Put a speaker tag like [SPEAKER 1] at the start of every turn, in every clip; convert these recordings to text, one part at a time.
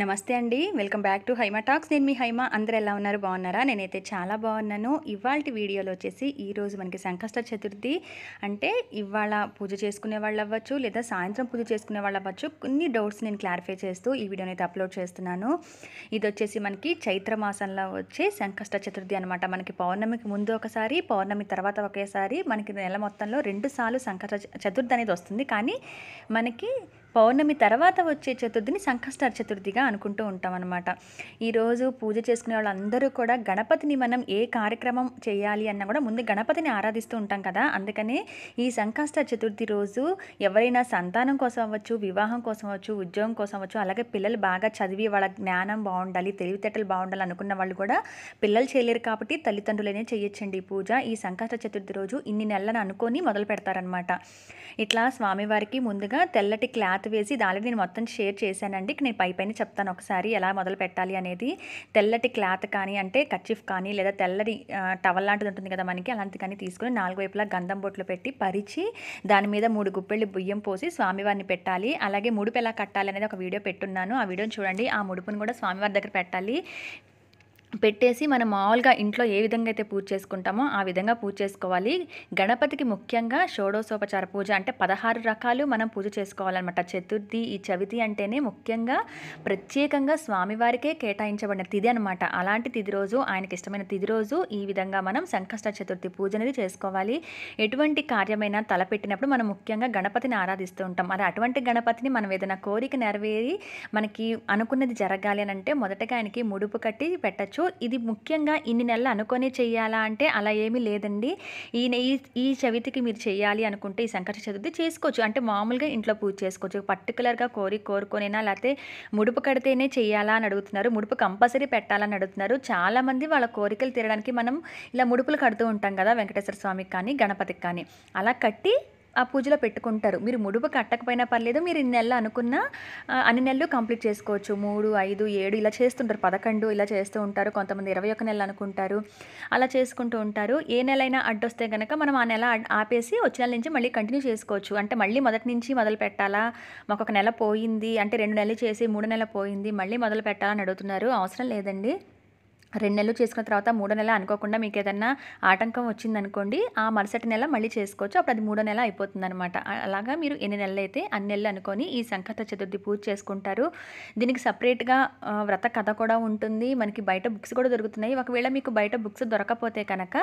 [SPEAKER 1] నమస్తే అండి welcome back to Haima talks నేను మీ హైమా అందరు ఎలా ఉన్నారు బాగున్నారా నేనైతే చాలా బాగున్నాను ఇవాళ వీడియోలో వచ్చేసి ఈరోజు మనకి సంకష్ట చతుర్థి అంటే ఇవాళ పూజ చేసుకునే వాళ్ళు అవ్వచ్చు లేదా సాయంత్రం పూజ చేసుకునే వాళ్ళు అవ్వచ్చు కొన్ని డౌట్స్ నేను క్లారిఫై చేస్తూ ఈ వీడియోని అయితే అప్లోడ్ చేస్తున్నాను ఇది వచ్చేసి మనకి చైత్ర మాసంలో వచ్చే సంకష్ట చతుర్థి అనమాట మనకి పౌర్ణమికి ముందు ఒకసారి పౌర్ణమి తర్వాత ఒకేసారి మనకి నెల మొత్తంలో రెండు సార్లు సంకష్ట చతుర్థి అనేది వస్తుంది కానీ మనకి పౌర్ణమి తర్వాత వచ్చే చతుర్థిని సంకష్టార చతుర్థిగా అనుకుంటూ ఉంటాం అనమాట ఈరోజు పూజ చేసుకునే వాళ్ళందరూ కూడా గణపతిని మనం ఏ కార్యక్రమం చేయాలి అన్నా కూడా ముందు గణపతిని ఆరాధిస్తూ ఉంటాం కదా అందుకనే ఈ సంకష్ట చతుర్థి రోజు ఎవరైనా సంతానం కోసం అవ్వచ్చు వివాహం కోసం అవ్వచ్చు ఉద్యోగం కోసం అవ్వచ్చు అలాగే పిల్లలు బాగా చదివి వాళ్ళ జ్ఞానం బాగుండాలి తెలివితేటలు బాగుండాలి అనుకున్న వాళ్ళు కూడా పిల్లలు చేయలేరు కాబట్టి తల్లిదండ్రులనే చేయొచ్చండి ఈ పూజ ఈ సంకష్ట చతుర్థి రోజు ఇన్ని నెలలను అనుకొని మొదలు పెడతారనమాట ఇట్లా స్వామివారికి ముందుగా తెల్లటి క్లాత్ క్లాత్ వేసి ఇది ఆల్రెడీ నేను మొత్తం షేర్ చేశానండి నేను పై పైన చెప్తాను ఒకసారి ఎలా మొదలు పెట్టాలి అనేది తెల్లటి క్లాత్ కానీ అంటే కచ్చిఫ్ కానీ లేదా తెల్లటి టవల్ లాంటిది ఉంటుంది కదా మనకి అలాంటిది కానీ తీసుకుని నాలుగు వైపులా గంధం బొట్లు పెట్టి పరిచి దాని మీద మూడు గుప్పెళ్ళు బియ్యం పోసి స్వామివారిని పెట్టాలి అలాగే ముడుపు ఎలా కట్టాలి అనేది ఒక వీడియో పెట్టున్నాను ఆ వీడియోని చూడండి ఆ ముడుపుని కూడా స్వామివారి దగ్గర పెట్టాలి పెట్టేసి మనం మామూలుగా ఇంట్లో ఏ విధంగా అయితే పూజ చేసుకుంటామో ఆ విధంగా పూజ చేసుకోవాలి గణపతికి ముఖ్యంగా షోడోసోపచార పూజ అంటే పదహారు రకాలు మనం పూజ చేసుకోవాలన్నమాట చతుర్థి ఈ చవితి అంటేనే ముఖ్యంగా ప్రత్యేకంగా స్వామివారికే కేటాయించబడిన తిథి అనమాట అలాంటి తిథి రోజు ఆయనకి ఇష్టమైన తిథి రోజు ఈ విధంగా మనం సంకష్ట చతుర్థి పూజ అనేది చేసుకోవాలి ఎటువంటి కార్యమైనా తలపెట్టినప్పుడు మనం ముఖ్యంగా గణపతిని ఆరాధిస్తూ ఉంటాం అది అటువంటి గణపతిని మనం ఏదైనా కోరిక నెరవేరి మనకి అనుకున్నది జరగాలి అని అంటే మొదటగా ఆయనకి ముడుపు కట్టి పెట్టచ్చు అనుకోవచ్చు ఇది ముఖ్యంగా ఇన్ని నెలలు అనుకొని చేయాలా అంటే అలా ఏమీ లేదండి ఈ ఈ చవితికి మీరు చేయాలి అనుకుంటే ఈ సంకట చతుర్థి చేసుకోవచ్చు అంటే మామూలుగా ఇంట్లో పూజ చేసుకోవచ్చు పర్టికులర్గా కోరి కోరుకునేనా లేకపోతే ముడుపు కడితేనే చేయాలా అని అడుగుతున్నారు ముడుపు కంపల్సరీ పెట్టాలని అడుగుతున్నారు చాలామంది వాళ్ళ కోరికలు తీరడానికి మనం ఇలా ముడుపులు కడుతూ ఉంటాం కదా వెంకటేశ్వర స్వామికి కానీ గణపతికి కానీ అలా కట్టి ఆ పూజలో పెట్టుకుంటారు మీరు ముడుపు కట్టకపోయినా పర్లేదు మీరు ఇన్ని నెలలు అనుకున్న అన్ని నెలలు కంప్లీట్ చేసుకోవచ్చు మూడు ఐదు ఏడు ఇలా చేస్తుంటారు పదకొండు ఇలా చేస్తూ ఉంటారు కొంతమంది ఇరవై ఒక నెలలు అనుకుంటారు అలా చేసుకుంటూ ఉంటారు ఏ నెలైనా అడ్డొస్తే కనుక మనం ఆ నెల ఆపేసి వచ్చిన నెల నుంచి మళ్ళీ కంటిన్యూ చేసుకోవచ్చు అంటే మళ్ళీ మొదటి నుంచి మొదలు పెట్టాలా మాకు ఒక నెల పోయింది అంటే రెండు నెలలు చేసి మూడు నెలలు పోయింది మళ్ళీ మొదలు పెట్టాలని అడుగుతున్నారు అవసరం లేదండి రెండు నెలలు చేసుకున్న తర్వాత మూడో నెల అనుకోకుండా మీకు ఏదన్నా ఆటంకం వచ్చిందనుకోండి ఆ మరుసటి నెల మళ్ళీ చేసుకోవచ్చు అప్పుడు అది మూడో నెల అయిపోతుంది అనమాట అలాగా మీరు ఎన్ని నెలలు అయితే అన్ని నెలలు అనుకొని ఈ సంకత చతుర్థి పూజ చేసుకుంటారు దీనికి సపరేట్గా వ్రత కథ కూడా ఉంటుంది మనకి బయట బుక్స్ కూడా దొరుకుతున్నాయి ఒకవేళ మీకు బయట బుక్స్ దొరకపోతే కనుక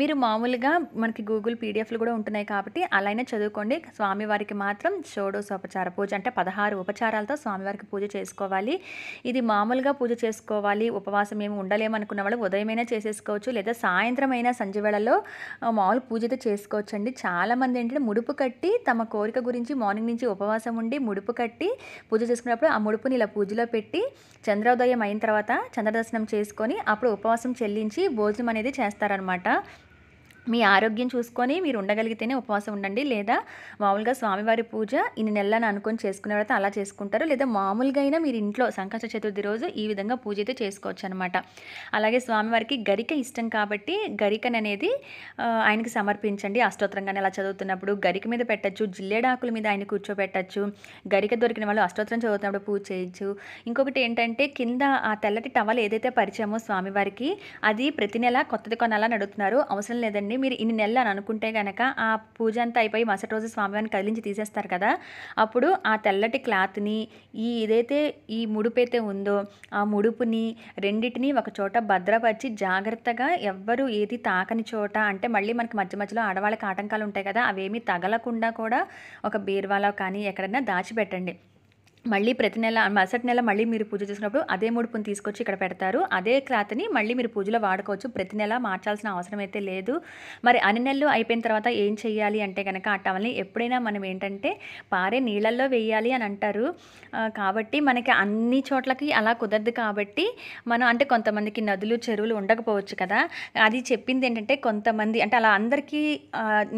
[SPEAKER 1] మీరు మామూలుగా మనకి గూగుల్ పీడిఎఫ్లు కూడా ఉంటున్నాయి కాబట్టి అలానే చదువుకోండి స్వామివారికి మాత్రం షోడోసోపచార పూజ అంటే పదహారు ఉపచారాలతో స్వామివారికి పూజ చేసుకోవాలి ఇది మామూలుగా పూజ చేసుకోవాలి ఉపవాసం ఏమి ఉండలేము ఉదయం అనుకున్న వాళ్ళు ఉదయమైనా చేసేసుకోవచ్చు లేదా సాయంత్రం అయినా సంజవేళలో వేళల్లో మామూలు పూజతో చేసుకోవచ్చు అండి చాలామంది ఏంటంటే ముడుపు కట్టి తమ కోరిక గురించి మార్నింగ్ నుంచి ఉపవాసం ఉండి ముడుపు కట్టి పూజ చేసుకున్నప్పుడు ఆ ముడుపుని ఇలా పూజలో పెట్టి చంద్రోదయం అయిన తర్వాత చంద్రదర్శనం చేసుకొని అప్పుడు ఉపవాసం చెల్లించి భోజనం అనేది చేస్తారనమాట మీ ఆరోగ్యం చూసుకొని మీరు ఉండగలిగితేనే ఉపవాసం ఉండండి లేదా మామూలుగా స్వామివారి పూజ ఇన్ని నెలలను అనుకొని చేసుకునేవారైతే అలా చేసుకుంటారు లేదా మామూలుగా అయినా మీరు ఇంట్లో సంకష్ట చతుర్థి రోజు ఈ విధంగా పూజ అయితే చేసుకోవచ్చు అనమాట అలాగే స్వామివారికి గరిక ఇష్టం కాబట్టి గరికన అనేది ఆయనకి సమర్పించండి అష్టోత్తరంగానే అలా చదువుతున్నప్పుడు గరిక మీద పెట్టచ్చు జిల్లేడాకుల మీద ఆయన కూర్చోబెట్టచ్చు గరిక దొరికిన వాళ్ళు అష్టోత్తరం చదువుతున్నప్పుడు పూజ చేయొచ్చు ఇంకొకటి ఏంటంటే కింద ఆ తెల్లటి టవల్ ఏదైతే పరిచయమో స్వామివారికి అది ప్రతి నెల కొత్తది కొనాలని అడుగుతున్నారు అవసరం లేదండి మీరు ఇన్ని నెలలు అని అనుకుంటే కనుక ఆ పూజ అంతా అయిపోయి మరుసటి రోజు స్వామివారిని కదిలించి తీసేస్తారు కదా అప్పుడు ఆ తెల్లటి క్లాత్ని ఈ ఏదైతే ఈ ముడుపు అయితే ఉందో ఆ ముడుపుని రెండింటినీ ఒక చోట భద్రపరిచి జాగ్రత్తగా ఎవ్వరు ఏది తాకని చోట అంటే మళ్ళీ మనకి మధ్య మధ్యలో ఆడవాళ్ళకి ఆటంకాలు ఉంటాయి కదా అవేమీ తగలకుండా కూడా ఒక బీర్వాలో కానీ ఎక్కడైనా దాచిపెట్టండి మళ్ళీ ప్రతి నెల మరుసటి నెల మళ్ళీ మీరు పూజ చేసినప్పుడు అదే ముడుపుని తీసుకొచ్చి ఇక్కడ పెడతారు అదే క్రాతని మళ్ళీ మీరు పూజలో వాడుకోవచ్చు ప్రతి నెల మార్చాల్సిన అవసరం అయితే లేదు మరి అన్ని నెలలు అయిపోయిన తర్వాత ఏం చేయాలి అంటే కనుక ఆ టవల్ని ఎప్పుడైనా మనం ఏంటంటే పారే నీళ్ళల్లో వేయాలి అని అంటారు కాబట్టి మనకి అన్ని చోట్లకి అలా కుదరదు కాబట్టి మనం అంటే కొంతమందికి నదులు చెరువులు ఉండకపోవచ్చు కదా అది చెప్పింది ఏంటంటే కొంతమంది అంటే అలా అందరికీ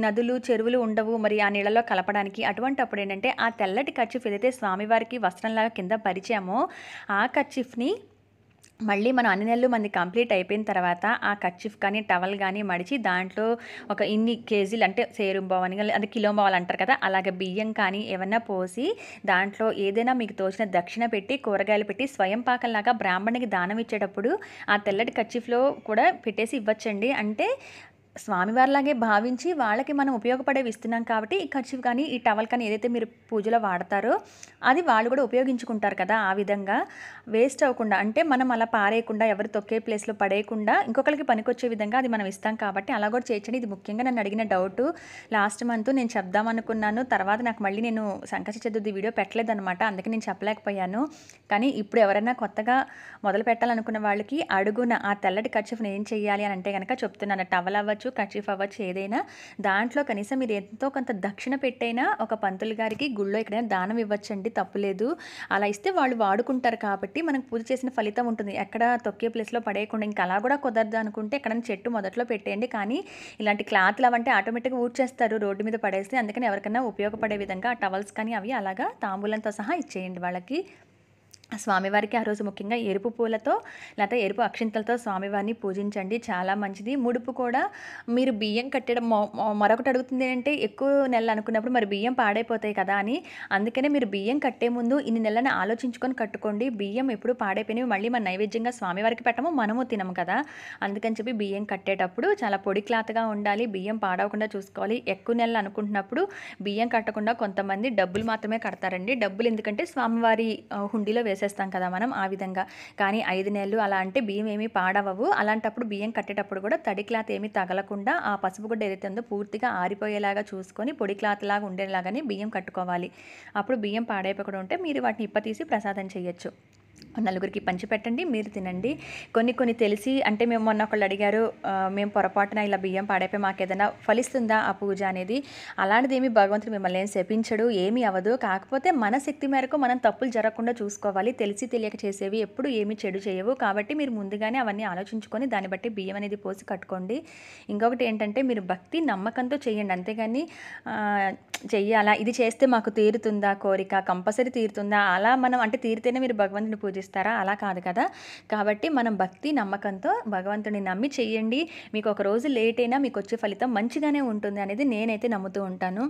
[SPEAKER 1] నదులు చెరువులు ఉండవు మరి ఆ నీళ్ళలో కలపడానికి అటువంటి అప్పుడు ఏంటంటే ఆ తెల్లటి ఖర్చు ఏదైతే స్వామివారికి పిల్లలకి వస్త్రంలాగా కింద పరిచామో ఆ కర్చిఫ్ని మళ్ళీ మనం అన్ని నెలలు మంది కంప్లీట్ అయిపోయిన తర్వాత ఆ కర్చిఫ్ కానీ టవల్ కానీ మడిచి దాంట్లో ఒక ఇన్ని కేజీలు అంటే బావని అని అది కిలోంబావాలు అంటారు కదా అలాగే బియ్యం కానీ ఏమన్నా పోసి దాంట్లో ఏదైనా మీకు తోచిన దక్షిణ పెట్టి కూరగాయలు పెట్టి స్వయం పాకంలాగా బ్రాహ్మణికి దానం ఇచ్చేటప్పుడు ఆ తెల్లటి కర్చిఫ్లో కూడా పెట్టేసి ఇవ్వచ్చండి అంటే స్వామివారిలాగే భావించి వాళ్ళకి మనం ఉపయోగపడేవి ఇస్తున్నాం కాబట్టి ఈ ఖర్చు కానీ ఈ టవల్ కానీ ఏదైతే మీరు పూజలో వాడతారో అది వాళ్ళు కూడా ఉపయోగించుకుంటారు కదా ఆ విధంగా వేస్ట్ అవ్వకుండా అంటే మనం అలా పారేయకుండా ఎవరు తొక్కే ప్లేస్లో పడేయకుండా ఇంకొకరికి పనికొచ్చే విధంగా అది మనం ఇస్తాం కాబట్టి అలా కూడా చేయించండి ఇది ముఖ్యంగా నన్ను అడిగిన డౌట్ లాస్ట్ మంత్ నేను చెప్దాం అనుకున్నాను తర్వాత నాకు మళ్ళీ నేను సంకట చతుర్థి వీడియో పెట్టలేదన్నమాట అందుకే నేను చెప్పలేకపోయాను కానీ ఇప్పుడు ఎవరైనా కొత్తగా మొదలు పెట్టాలనుకున్న వాళ్ళకి అడుగున ఆ తెల్లటి ఖర్చును ఏం చేయాలి అని అంటే కనుక చెప్తున్నాను టవల్ అవ్వచ్చు కావచ్చు కర్చీఫ్ అవ్వచ్చు ఏదైనా దాంట్లో కనీసం మీరు ఎంతో కొంత దక్షిణ పెట్టైనా ఒక పంతులు గారికి గుళ్ళో ఎక్కడైనా దానం ఇవ్వచ్చండి తప్పులేదు అలా ఇస్తే వాళ్ళు వాడుకుంటారు కాబట్టి మనకు పూజ చేసిన ఫలితం ఉంటుంది ఎక్కడ తొక్కే ప్లేస్లో పడేయకుండా ఇంకా అలా కూడా కుదరదు అనుకుంటే ఎక్కడైనా చెట్టు మొదట్లో పెట్టేయండి కానీ ఇలాంటి క్లాత్లు అవంటే ఆటోమేటిక్గా ఊడ్చేస్తారు రోడ్డు మీద పడేస్తే అందుకని ఎవరికైనా ఉపయోగపడే విధంగా ఆ టవల్స్ కానీ అవి అలాగా తాంబూలంతో సహా ఇచ్చేయండి వాళ్ళకి స్వామివారికి ఆ రోజు ముఖ్యంగా ఎరుపు పూలతో లేకపోతే ఎరుపు అక్షింతలతో స్వామివారిని పూజించండి చాలా మంచిది ముడుపు కూడా మీరు బియ్యం కట్టడం మరొకటి అడుగుతుంది ఏంటంటే ఎక్కువ నెలలు అనుకున్నప్పుడు మరి బియ్యం పాడైపోతాయి కదా అని అందుకనే మీరు బియ్యం కట్టే ముందు ఇన్ని నెలలను ఆలోచించుకొని కట్టుకోండి బియ్యం ఎప్పుడు పాడైపోయినవి మళ్ళీ మన నైవేద్యంగా స్వామివారికి పెట్టము మనము తినము కదా అందుకని చెప్పి బియ్యం కట్టేటప్పుడు చాలా పొడి క్లాత్గా ఉండాలి బియ్యం పాడవకుండా చూసుకోవాలి ఎక్కువ నెలలు అనుకుంటున్నప్పుడు బియ్యం కట్టకుండా కొంతమంది డబ్బులు మాత్రమే కడతారండి డబ్బులు ఎందుకంటే స్వామివారి హుండీలో వేసి చేసేస్తాం కదా మనం ఆ విధంగా కానీ ఐదు నెలలు అలా అంటే బియ్యం ఏమీ పాడవవు అలాంటప్పుడు బియ్యం కట్టేటప్పుడు కూడా తడి క్లాత్ ఏమీ తగలకుండా ఆ పసుపు గుడ్డ ఏదైతే ఉందో పూర్తిగా ఆరిపోయేలాగా చూసుకొని పొడి క్లాత్ లాగా ఉండేలాగానే బియ్యం కట్టుకోవాలి అప్పుడు బియ్యం పాడైపోకుండా ఉంటే మీరు వాటిని ఇప్పతీసి ప్రసాదం చేయొచ్చు నలుగురికి పంచిపెట్టండి మీరు తినండి కొన్ని కొన్ని తెలిసి అంటే మేము మొన్న ఒకళ్ళు అడిగారు మేము పొరపాటున ఇలా బియ్యం పాడైపోయి మాకు ఏదైనా ఫలిస్తుందా ఆ పూజ అనేది అలాంటిది ఏమి భగవంతుడు మిమ్మల్ని ఏం శపించడు ఏమీ అవ్వదు కాకపోతే మన శక్తి మేరకు మనం తప్పులు జరగకుండా చూసుకోవాలి తెలిసి తెలియక చేసేవి ఎప్పుడు ఏమి చెడు చేయవు కాబట్టి మీరు ముందుగానే అవన్నీ ఆలోచించుకొని దాన్ని బట్టి బియ్యం అనేది పోసి కట్టుకోండి ఇంకొకటి ఏంటంటే మీరు భక్తి నమ్మకంతో చేయండి అంతేగాని చెయ్యాలా ఇది చేస్తే మాకు తీరుతుందా కోరిక కంపల్సరీ తీరుతుందా అలా మనం అంటే తీరితేనే మీరు భగవంతుని పూజ పూజిస్తారా అలా కాదు కదా కాబట్టి మనం భక్తి నమ్మకంతో భగవంతుని నమ్మి చేయండి మీకు ఒక రోజు లేట్ అయినా మీకు వచ్చే ఫలితం మంచిగానే ఉంటుంది అనేది నేనైతే నమ్ముతూ ఉంటాను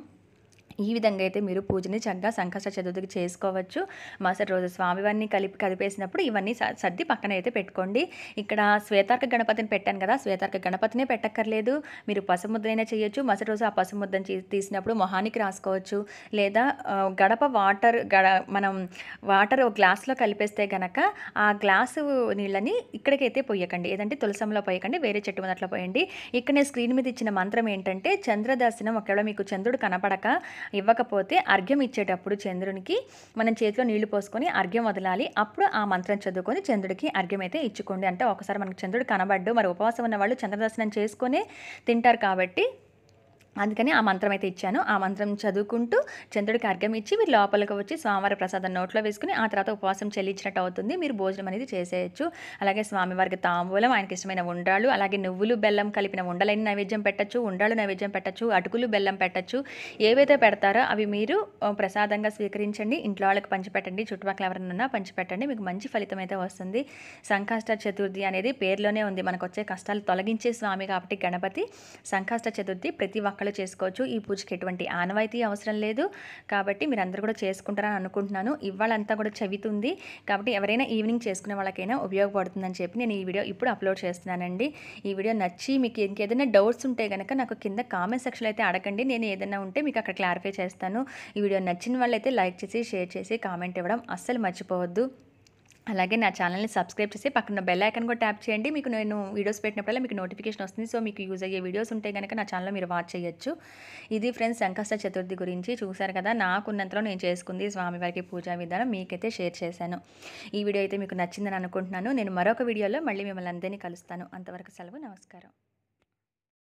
[SPEAKER 1] ఈ విధంగా అయితే మీరు పూజని చక్కగా సంకష్ట చతుర్థికి చేసుకోవచ్చు మరుసటి రోజు స్వామివారిని కలిపి కలిపేసినప్పుడు ఇవన్నీ సర్ది పక్కన అయితే పెట్టుకోండి ఇక్కడ శ్వేతార్క గణపతిని పెట్టాను కదా శ్వేతార్క గణపతినే పెట్టక్కర్లేదు మీరు పసుముద్రైనా చేయొచ్చు మరుసటి రోజు ఆ పసుముద్దని తీసినప్పుడు మొహానికి రాసుకోవచ్చు లేదా గడప వాటర్ గడ మనం వాటర్ ఒక గ్లాస్లో కలిపేస్తే గనక ఆ గ్లాసు నీళ్ళని ఇక్కడికైతే పోయకండి ఏదంటే తులసంలో పోయకండి వేరే చెట్టు మొదట్లో పోయండి ఇక్కడ నేను స్క్రీన్ మీద ఇచ్చిన మంత్రం ఏంటంటే చంద్రదర్శనం ఒకవేళ మీకు చంద్రుడు కనపడక ఇవ్వకపోతే అర్ఘ్యం ఇచ్చేటప్పుడు చంద్రునికి మనం చేతిలో నీళ్లు పోసుకొని అర్ఘ్యం వదలాలి అప్పుడు ఆ మంత్రం చదువుకొని చంద్రుడికి అర్ఘ్యం అయితే ఇచ్చుకోండి అంటే ఒకసారి మనకు చంద్రుడు కనబడ్డు మరి ఉపవాసం ఉన్న వాళ్ళు చంద్రదర్శనం చేసుకునే తింటారు కాబట్టి అందుకని ఆ మంత్రం అయితే ఇచ్చాను ఆ మంత్రం చదువుకుంటూ చంద్రుడికి అర్ఘం ఇచ్చి మీరు లోపలికి వచ్చి స్వామివారి ప్రసాదం నోట్లో వేసుకుని ఆ తర్వాత ఉపవాసం చెల్లించినట్టు అవుతుంది మీరు భోజనం అనేది చేసేయచ్చు అలాగే స్వామివారికి తాంబూలం ఆయనకి ఇష్టమైన ఉండాలు అలాగే నువ్వులు బెల్లం కలిపిన ఉండలైన నైవేద్యం పెట్టచ్చు ఉండాలు నైవేద్యం పెట్టచ్చు అటుకులు బెల్లం పెట్టచ్చు ఏవైతే పెడతారో అవి మీరు ప్రసాదంగా స్వీకరించండి ఇంట్లో వాళ్ళకి పంచిపెట్టండి చుట్టుపక్కల ఎవరైనా పంచిపెట్టండి మీకు మంచి ఫలితం అయితే వస్తుంది సంకాష్ట చతుర్థి అనేది పేరులోనే ఉంది మనకు వచ్చే కష్టాలు తొలగించే స్వామి కాబట్టి గణపతి సంకాష్ట చతుర్థి ప్రతి ఒక్క ఒక్కళ్ళు చేసుకోవచ్చు ఈ పూజకి ఎటువంటి ఆనవాయితీ అవసరం లేదు కాబట్టి మీరు అందరూ కూడా చేసుకుంటారని అనుకుంటున్నాను ఇవాళంతా కూడా చవితుంది కాబట్టి ఎవరైనా ఈవినింగ్ చేసుకునే వాళ్ళకైనా ఉపయోగపడుతుందని చెప్పి నేను ఈ వీడియో ఇప్పుడు అప్లోడ్ చేస్తున్నానండి ఈ వీడియో నచ్చి మీకు ఇంకేదైనా డౌట్స్ ఉంటే కనుక నాకు కింద కామెంట్ సెక్షన్ అయితే అడగండి నేను ఏదైనా ఉంటే మీకు అక్కడ క్లారిఫై చేస్తాను ఈ వీడియో నచ్చిన వాళ్ళైతే లైక్ చేసి షేర్ చేసి కామెంట్ ఇవ్వడం అస్సలు మర్చిపోవద్దు అలాగే నా ఛానల్ని సబ్స్క్రైబ్ చేసి పక్కన బెల్ ఐకన్ కూడా ట్యాప్ చేయండి మీకు నేను వీడియోస్ పెట్టినప్పుడల్లా మీకు నోటిఫికేషన్ వస్తుంది సో మీకు యూజ్ అయ్యే వీడియోస్ ఉంటే కనుక నా ఛానల్లో మీరు వాచ్ చేయొచ్చు ఇది ఫ్రెండ్స్ సంకష్ట చతుర్థి గురించి చూశారు కదా నాకున్నంతలో నేను చేసుకుంది స్వామివారికి పూజా విధానం మీకైతే షేర్ చేశాను ఈ వీడియో అయితే మీకు నచ్చిందని అనుకుంటున్నాను నేను మరొక వీడియోలో మళ్ళీ మిమ్మల్ని అందరినీ కలుస్తాను అంతవరకు సెలవు నమస్కారం